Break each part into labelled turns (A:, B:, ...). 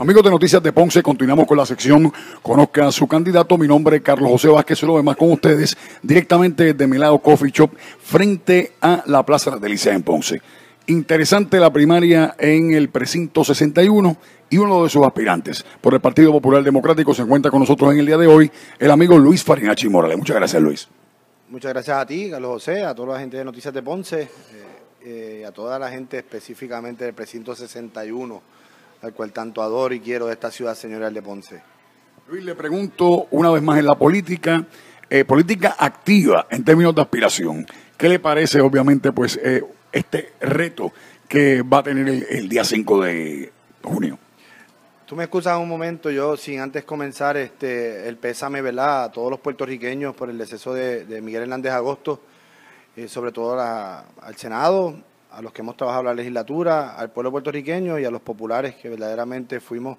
A: Amigos de Noticias de Ponce, continuamos con la sección Conozca a su candidato. Mi nombre es Carlos José Vázquez, lo más con ustedes directamente mi lado, Coffee Shop frente a la Plaza de Licea en Ponce. Interesante la primaria en el precinto 61 y uno de sus aspirantes por el Partido Popular Democrático se encuentra con nosotros en el día de hoy el amigo Luis Farinachi Morales. Muchas gracias, Luis.
B: Muchas gracias a ti, Carlos José, a toda la gente de Noticias de Ponce, eh, eh, a toda la gente específicamente del precinto 61 al cual tanto adoro y quiero de esta ciudad señorial de Ponce.
A: Luis, le pregunto una vez más en la política, eh, política activa en términos de aspiración. ¿Qué le parece, obviamente, pues eh, este reto que va a tener el, día 5 de junio?
B: Tú me excusas un momento, yo sin antes comenzar este, el pésame ¿verdad? a todos los puertorriqueños por el deceso de, Miguel Hernández Agosto, eh, sobre todo al Senado, a los que hemos trabajado la legislatura, al pueblo puertorriqueño y a los populares que verdaderamente fuimos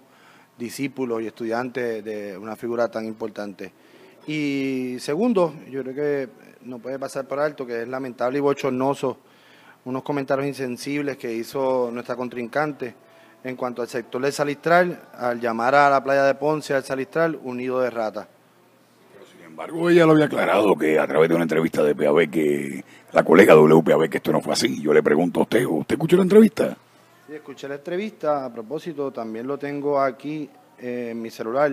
B: discípulos y estudiantes de una figura tan importante. Y segundo, yo creo que no puede pasar por alto que es lamentable y bochornoso unos comentarios insensibles que hizo nuestra contrincante en cuanto al sector del Salistral al llamar a la playa de Ponce al Salistral unido de rata
A: embargo, ella lo había aclarado que a través de una entrevista de PAB que la colega WPAB que esto no fue así. Yo le pregunto a usted, ¿usted escuchó la entrevista?
B: Sí, escuché la entrevista. A propósito, también lo tengo aquí en mi celular.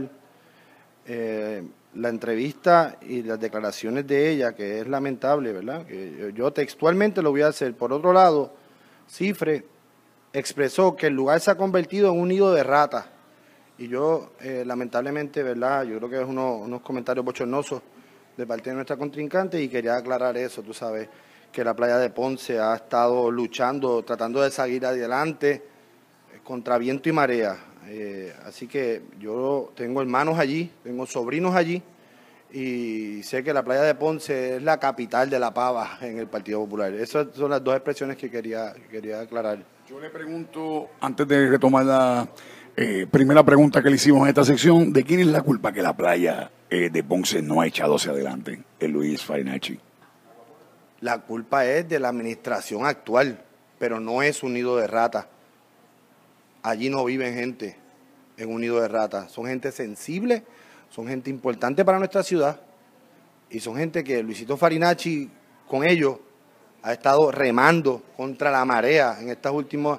B: Eh, la entrevista y las declaraciones de ella, que es lamentable, ¿verdad? Que yo textualmente lo voy a hacer. Por otro lado, Cifre expresó que el lugar se ha convertido en un nido de ratas y yo, eh, lamentablemente, ¿verdad? Yo creo que es unos comentarios bochornosos de parte de nuestra contrincante y quería aclarar eso, tú sabes, que la playa de Ponce ha estado luchando, tratando de salir adelante contra viento y marea. Eh, así que yo tengo hermanos allí, tengo sobrinos allí y sé que la playa de Ponce es la capital de la pava en el Partido Popular. Esas son las dos expresiones que quería, quería aclarar. Yo le pregunto,
A: antes de retomar la, eh,
B: primera pregunta
A: que le hicimos en esta sección, ¿de quién es la culpa que la playa eh, de Ponce no ha echado hacia adelante? El Luis Farinacci.
B: La culpa es de la administración actual, pero no es un nido de rata. Allí no viven gente en un nido de rata. Son gente sensible, son gente importante para nuestra ciudad y son gente que Luisito Farinacci con ellos ha estado remando contra la marea en estas últimas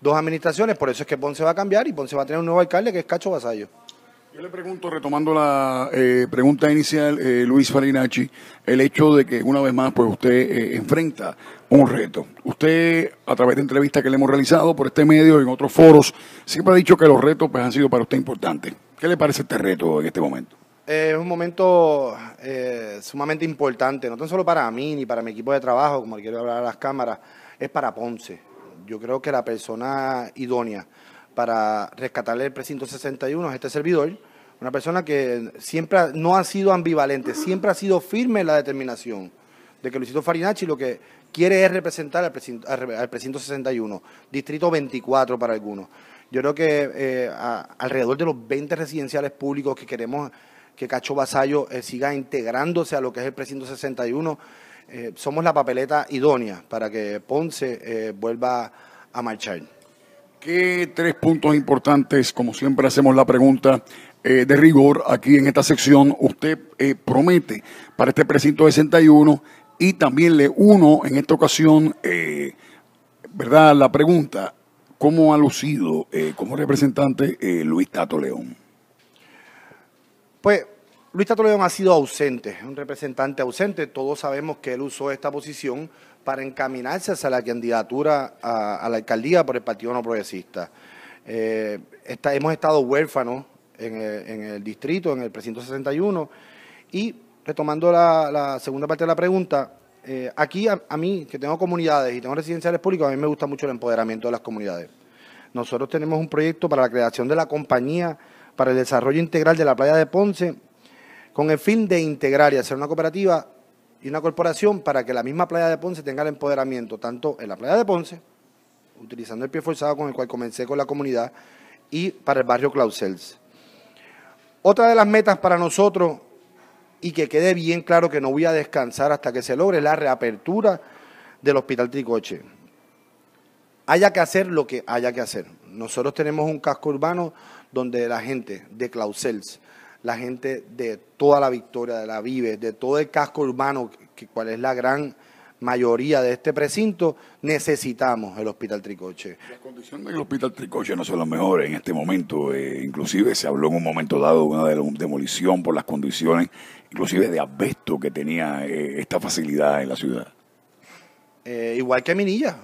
B: dos administraciones, por eso es que Ponce va a cambiar y Ponce va a tener un nuevo alcalde que es Cacho Basayo.
A: Yo le pregunto, retomando la eh, pregunta inicial, eh, Luis Farinacci, el hecho de que una vez más pues usted eh, enfrenta un reto. Usted, a través de entrevistas que le hemos realizado por este medio y en otros foros, siempre ha dicho que los retos pues, han sido para usted importantes. ¿Qué le parece este reto en este momento?
B: es un momento sumamente importante, no tan solo para mí ni para mi equipo de trabajo, como le quiero hablar a las cámaras, es para Ponce yo creo que la persona idónea para rescatarle el precinto 61 es este servidor, una persona que siempre no ha sido ambivalente, siempre ha sido firme en la determinación de que Luisito Farinacci lo que quiere es representar al precinto, al 61, distrito 24 para algunos. Yo creo que eh, alrededor de los 20 residenciales públicos que queremos que Cacho Basayo eh, siga integrándose a lo que es el precinto 61 eh, somos la papeleta idónea para que Ponce eh, vuelva a marchar.
A: ¿Qué tres puntos importantes, como siempre hacemos la pregunta eh, de rigor aquí en esta sección, usted promete para este precinto 61 y también le uno en esta ocasión, ¿verdad? La pregunta, ¿cómo ha lucido como representante Luis Tato León?
B: Pues Luis Tato ha sido ausente, un representante ausente. Todos sabemos que él usó esta posición para encaminarse hacia la candidatura a, la alcaldía por el Partido No Progresista. Eh, hemos estado huérfanos en el, distrito, en el 361. Y retomando la, segunda parte de la pregunta, eh, aquí a, a, mí, que tengo comunidades y tengo residenciales públicos, a mí me gusta mucho el empoderamiento de las comunidades. Nosotros tenemos un proyecto para la creación de la compañía para el desarrollo integral de la playa de Ponce con el fin de integrar y hacer una cooperativa y una corporación para que la misma playa de Ponce tenga el empoderamiento, tanto en la playa de Ponce, utilizando el pie forzado con el cual comencé con la comunidad, y para el barrio Clausels. Otra de las metas para nosotros, y que quede bien claro que no voy a descansar hasta que se logre, es la reapertura del Hospital Tricoche. Haya que hacer lo que haya que hacer. Nosotros tenemos un casco urbano donde la gente de Clausels, la gente de toda la Victoria, de la Vive, de todo el casco urbano, que, cual es la gran mayoría de este precinto, necesitamos el Hospital Tricoche. Las condiciones
A: del Hospital Tricoche no son las mejores en este momento. Eh, inclusive se habló en un momento dado de una demolición por las condiciones, inclusive de asbesto que tenía eh, esta facilidad en la ciudad.
B: Eh, igual que Minilla,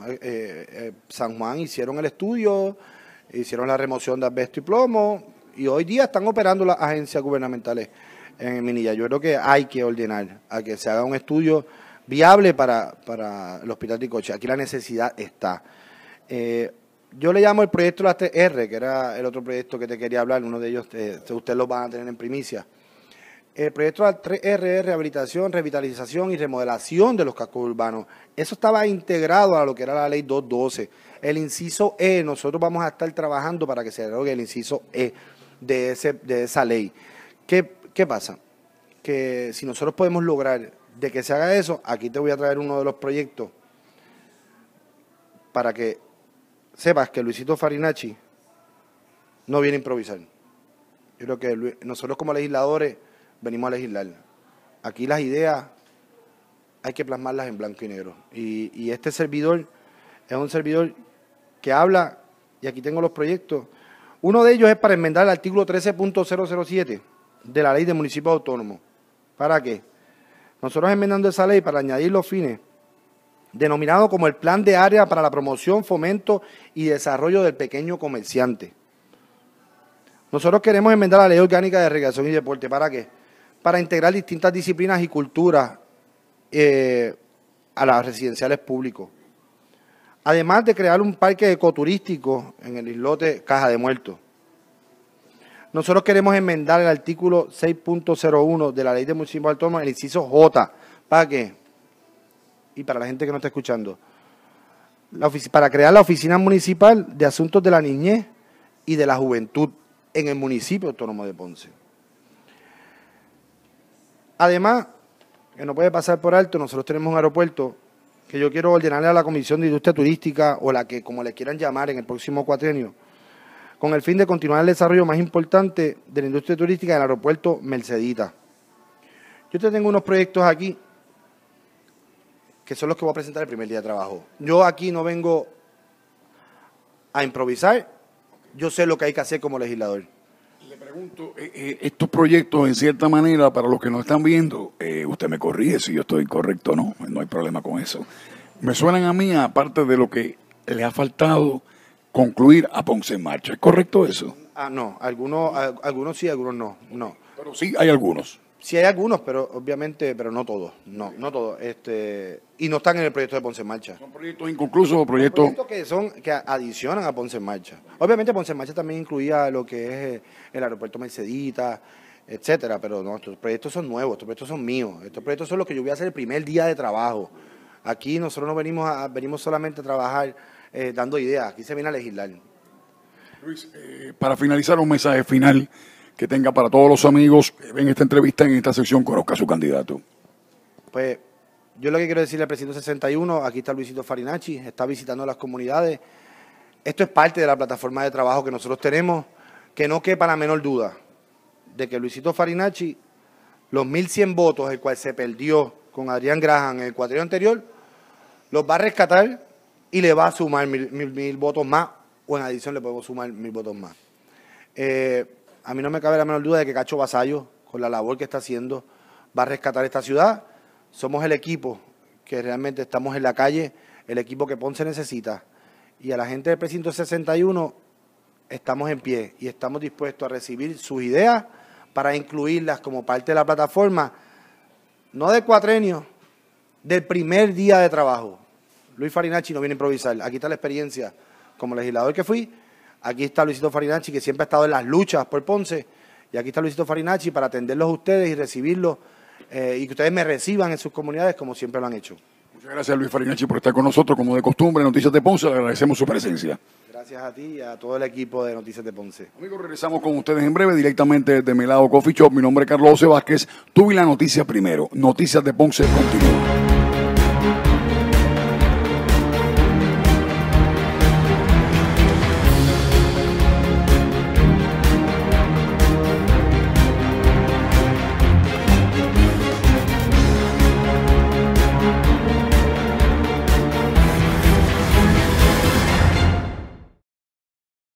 B: San Juan hicieron el estudio, hicieron la remoción de asbesto y plomo, y hoy día están operando las agencias gubernamentales en Minilla. Yo creo que hay que ordenar a que se haga un estudio viable para, para el hospital de Coche. Aquí la necesidad está. Eh, yo le llamo el proyecto de la TR, que era el otro proyecto que te quería hablar, uno de ellos eh, ustedes lo van a tener en primicia. El proyecto de la 3R es rehabilitación, revitalización y remodelación de los cascos urbanos. Eso estaba integrado a lo que era la ley 212. El inciso E, nosotros vamos a estar trabajando para que se derogue el inciso E de, ese, de esa ley. ¿Qué, pasa? Que si nosotros podemos lograr de que se haga eso, aquí te voy a traer uno de los proyectos para que sepas que Luisito Farinacci no viene a improvisar. Yo creo que nosotros como legisladores venimos a legislar. Aquí las ideas hay que plasmarlas en blanco y negro. y este servidor es un servidor que habla, y aquí tengo los proyectos, uno de ellos es para enmendar el artículo 13.007 de la ley de Municipios Autónomos. ¿Para qué? Nosotros enmendando esa ley para añadir los fines denominado como el Plan de Área para la Promoción, Fomento y Desarrollo del Pequeño Comerciante. Nosotros queremos enmendar la Ley Orgánica de Recreación y Deporte. ¿Para qué? Para integrar distintas disciplinas y culturas eh, a las residenciales públicos además de crear un parque ecoturístico en el islote Caja de Muertos. Nosotros queremos enmendar el artículo 6.01 de la Ley de Municipio Autónomo, el inciso J. ¿Para qué? Y para la gente que no está escuchando. para crear la Oficina Municipal de Asuntos de la Niñez y de la Juventud en el municipio autónomo de Ponce. Además, que no puede pasar por alto, nosotros tenemos un aeropuerto que yo quiero ordenarle a la Comisión de Industria Turística, o la que como le quieran llamar en el próximo cuatrenio, con el fin de continuar el desarrollo más importante de la industria turística del aeropuerto Mercedita. Yo te tengo unos proyectos aquí que son los que voy a presentar el primer día de trabajo. Yo aquí no vengo a improvisar, yo sé lo que hay que hacer como legislador pregunto,
A: eh, eh, estos proyectos, en cierta manera, para los que no están viendo, eh, usted me corrige si yo estoy incorrecto o no, no hay problema con eso. Me suenan a mí, aparte de lo que le ha faltado concluir a Ponce en Marcha. ¿Es correcto eso?
B: Ah, no, algunos, algunos sí, algunos no. no. Pero sí hay algunos. Sí hay algunos, pero obviamente, pero no todos, no, no todos. Este, y no están en el proyecto de Ponce en Marcha. Son
A: proyectos inconclusos o proyectos... proyectos
B: que son que adicionan a Ponce en Marcha. Obviamente Ponce en Marcha también incluía lo que es eh, el aeropuerto Mercedita, etcétera, pero no, estos proyectos son nuevos, estos proyectos son míos, estos proyectos son los que yo voy a hacer el primer día de trabajo. Aquí nosotros no venimos a, venimos solamente a trabajar eh, dando ideas, aquí se viene a legislar. Luis, eh, para
A: finalizar un mensaje final que tenga para todos los amigos en esta entrevista, en esta sección, conozca a su candidato.
B: Pues yo lo que quiero decirle al presidente 61, aquí está Luisito Farinacci, está visitando las comunidades. Esto es parte de la plataforma de trabajo que nosotros tenemos, que no quepa la menor duda de que Luisito Farinacci, los 1.100 votos, el cual se perdió con Adrián Graham en el cuadrillo anterior, los va a rescatar y le va a sumar mil, votos más, o en adición le podemos sumar mil votos más. Eh, a mí no me cabe la menor duda de que Cacho Basayo, con la labor que está haciendo, va a rescatar esta ciudad. Somos el equipo que realmente estamos en la calle, el equipo que Ponce necesita. Y a la gente del precinto 61 estamos en pie y estamos dispuestos a recibir sus ideas para incluirlas como parte de la plataforma, no de cuatrenio, del primer día de trabajo. Luis Farinacci no viene a improvisar. Aquí está la experiencia como legislador que fui Aquí está Luisito Farinacci, que siempre ha estado en las luchas por Ponce. Y aquí está Luisito Farinacci para atenderlos a ustedes y recibirlos eh, y que ustedes me reciban en sus comunidades como siempre lo han hecho.
A: Muchas gracias Luis Farinacci por estar con nosotros, como de costumbre, Noticias de Ponce, le agradecemos su presencia.
B: Gracias a ti y a todo el equipo de Noticias de Ponce. Amigos,
A: regresamos con ustedes en breve, directamente desde Melado Coffee Shop. Mi nombre es Carlos Vázquez. Tuve la noticia primero. Noticias de Ponce continúa.